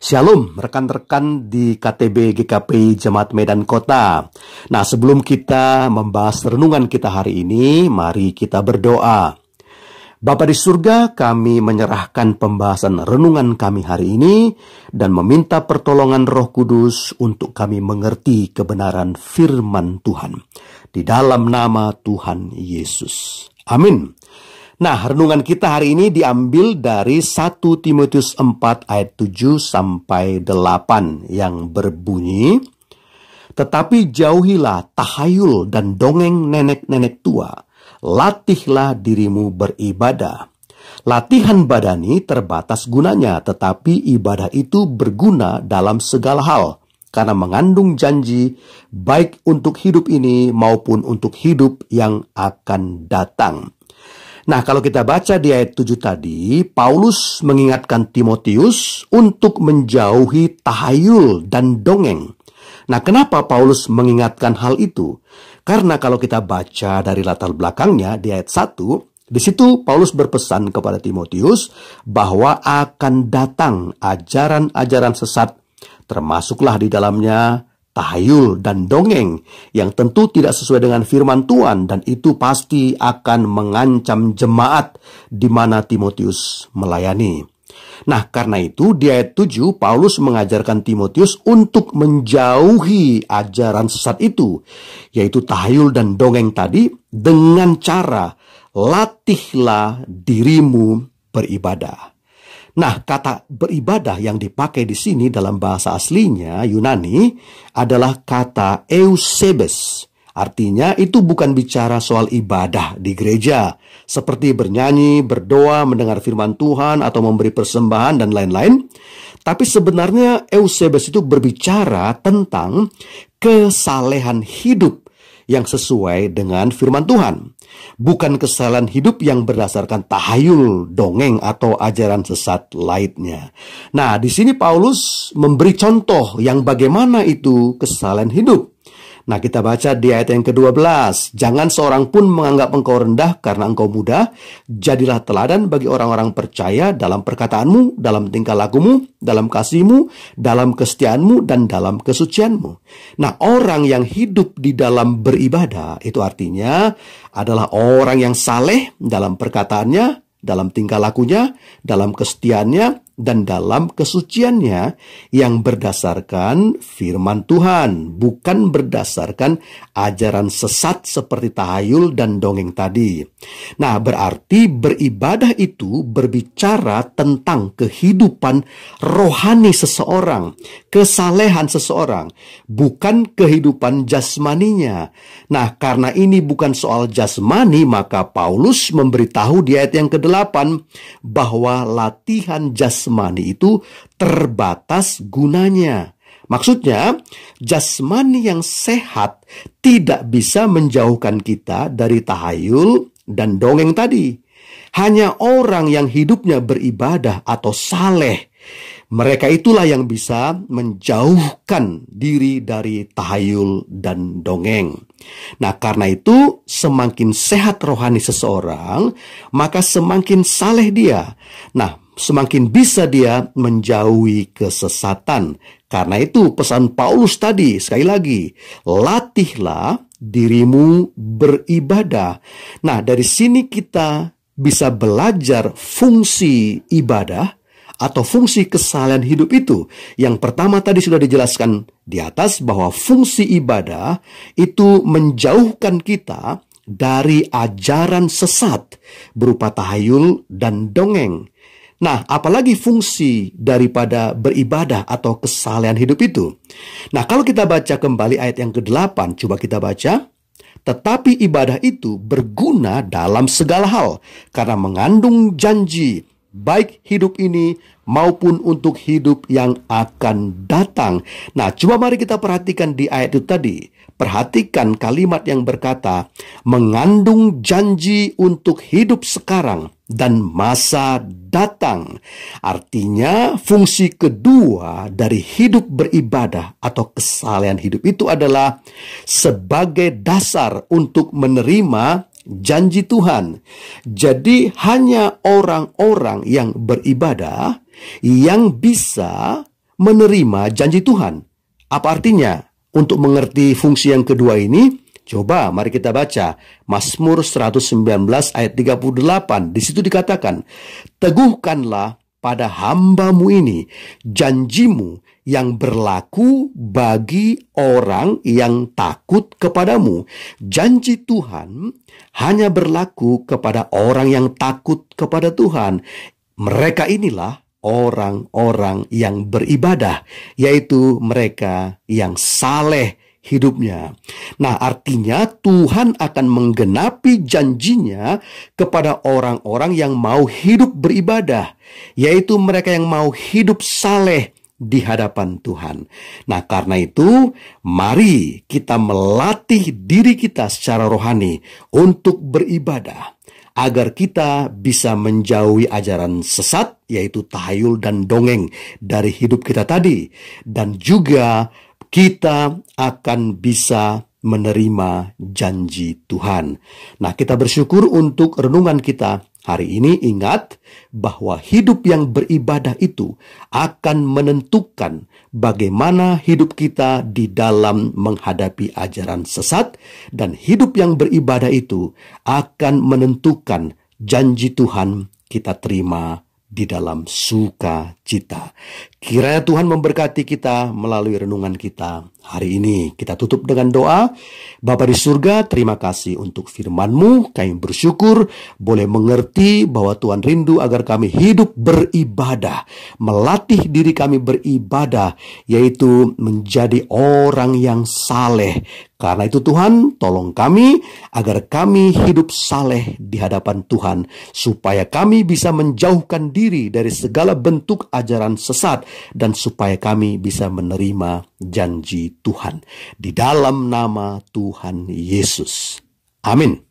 Shalom rekan-rekan di KTB GKP Jemaat Medan Kota. Nah, sebelum kita membahas renungan kita hari ini, mari kita berdoa. Bapa di surga, kami menyerahkan pembahasan renungan kami hari ini dan meminta pertolongan Roh Kudus untuk kami mengerti kebenaran firman Tuhan. Di dalam nama Tuhan Yesus. Amin. Nah, renungan kita hari ini diambil dari 1 Timotius 4 ayat 7 sampai 8 yang berbunyi, Tetapi jauhilah tahayul dan dongeng nenek-nenek tua, latihlah dirimu beribadah. Latihan badani terbatas gunanya, tetapi ibadah itu berguna dalam segala hal, karena mengandung janji baik untuk hidup ini maupun untuk hidup yang akan datang. Nah, kalau kita baca di ayat 7 tadi, Paulus mengingatkan Timotius untuk menjauhi tahayul dan dongeng. Nah, kenapa Paulus mengingatkan hal itu? Karena kalau kita baca dari latar belakangnya di ayat 1, di situ Paulus berpesan kepada Timotius bahwa akan datang ajaran-ajaran sesat, termasuklah di dalamnya tahayul dan dongeng yang tentu tidak sesuai dengan firman Tuhan dan itu pasti akan mengancam jemaat di mana Timotius melayani. Nah, karena itu di ayat 7 Paulus mengajarkan Timotius untuk menjauhi ajaran sesat itu, yaitu tahayul dan dongeng tadi dengan cara latihlah dirimu beribadah. Nah, kata beribadah yang dipakai di sini dalam bahasa aslinya Yunani adalah kata eusebes. Artinya itu bukan bicara soal ibadah di gereja, seperti bernyanyi, berdoa, mendengar firman Tuhan, atau memberi persembahan, dan lain-lain. Tapi sebenarnya Eusebes itu berbicara tentang kesalehan hidup yang sesuai dengan firman Tuhan. Bukan kesalahan hidup yang berdasarkan tahayul, dongeng, atau ajaran sesat lainnya. Nah, di sini Paulus memberi contoh yang bagaimana itu kesalahan hidup. Nah kita baca di ayat yang ke-12. Jangan seorang pun menganggap engkau rendah karena engkau muda. Jadilah teladan bagi orang-orang percaya dalam perkataanmu, dalam tingkah lakumu, dalam kasihmu, dalam kesetiaanmu, dan dalam kesucianmu. Nah orang yang hidup di dalam beribadah itu artinya adalah orang yang saleh dalam perkataannya, dalam tingkah lakunya, dalam kesetiaannya, dan dalam kesuciannya yang berdasarkan firman Tuhan, bukan berdasarkan ajaran sesat seperti tahayul dan dongeng tadi. Nah, berarti beribadah itu berbicara tentang kehidupan rohani seseorang, kesalehan seseorang, bukan kehidupan jasmaninya. Nah, karena ini bukan soal jasmani, maka Paulus memberitahu di ayat yang ke-8 bahwa latihan jasmani jasmani itu terbatas gunanya. Maksudnya, jasmani yang sehat tidak bisa menjauhkan kita dari tahayul dan dongeng tadi. Hanya orang yang hidupnya beribadah atau saleh, mereka itulah yang bisa menjauhkan diri dari tahayul dan dongeng. Nah, karena itu, semakin sehat rohani seseorang, maka semakin saleh dia. Nah, semakin bisa dia menjauhi kesesatan. Karena itu pesan Paulus tadi sekali lagi, latihlah dirimu beribadah. Nah, dari sini kita bisa belajar fungsi ibadah atau fungsi kesalahan hidup itu. Yang pertama tadi sudah dijelaskan di atas bahwa fungsi ibadah itu menjauhkan kita dari ajaran sesat berupa tahayul dan dongeng. Nah, apalagi fungsi daripada beribadah atau kesalehan hidup itu. Nah, kalau kita baca kembali ayat yang ke-8, coba kita baca. Tetapi ibadah itu berguna dalam segala hal karena mengandung janji baik hidup ini maupun untuk hidup yang akan datang. Nah, coba mari kita perhatikan di ayat itu tadi. Perhatikan kalimat yang berkata, mengandung janji untuk hidup sekarang dan masa datang. Artinya, fungsi kedua dari hidup beribadah atau kesalahan hidup itu adalah sebagai dasar untuk menerima janji Tuhan. Jadi hanya orang-orang yang beribadah yang bisa menerima janji Tuhan. Apa artinya? Untuk mengerti fungsi yang kedua ini, coba mari kita baca Mazmur 119 ayat 38. Di situ dikatakan, "Teguhkanlah pada hambamu ini janjimu yang berlaku bagi orang yang takut kepadamu. Janji Tuhan hanya berlaku kepada orang yang takut kepada Tuhan. Mereka inilah orang-orang yang beribadah, yaitu mereka yang saleh hidupnya. Nah, artinya Tuhan akan menggenapi janjinya kepada orang-orang yang mau hidup beribadah, yaitu mereka yang mau hidup saleh, di hadapan Tuhan. Nah, karena itu, mari kita melatih diri kita secara rohani untuk beribadah agar kita bisa menjauhi ajaran sesat yaitu tahayul dan dongeng dari hidup kita tadi dan juga kita akan bisa menerima janji Tuhan. Nah, kita bersyukur untuk renungan kita Hari ini ingat bahwa hidup yang beribadah itu akan menentukan bagaimana hidup kita di dalam menghadapi ajaran sesat dan hidup yang beribadah itu akan menentukan janji Tuhan kita terima di dalam suka sukacita. Kiranya Tuhan memberkati kita melalui renungan kita hari ini. Kita tutup dengan doa. Bapa di surga, terima kasih untuk firmanmu Kami bersyukur boleh mengerti bahwa Tuhan rindu agar kami hidup beribadah, melatih diri kami beribadah, yaitu menjadi orang yang saleh. Karena itu Tuhan, tolong kami agar kami hidup saleh di hadapan Tuhan supaya kami bisa menjauhkan diri dari segala bentuk ajaran sesat dan supaya kami bisa menerima janji Tuhan di dalam nama Tuhan Yesus. Amin.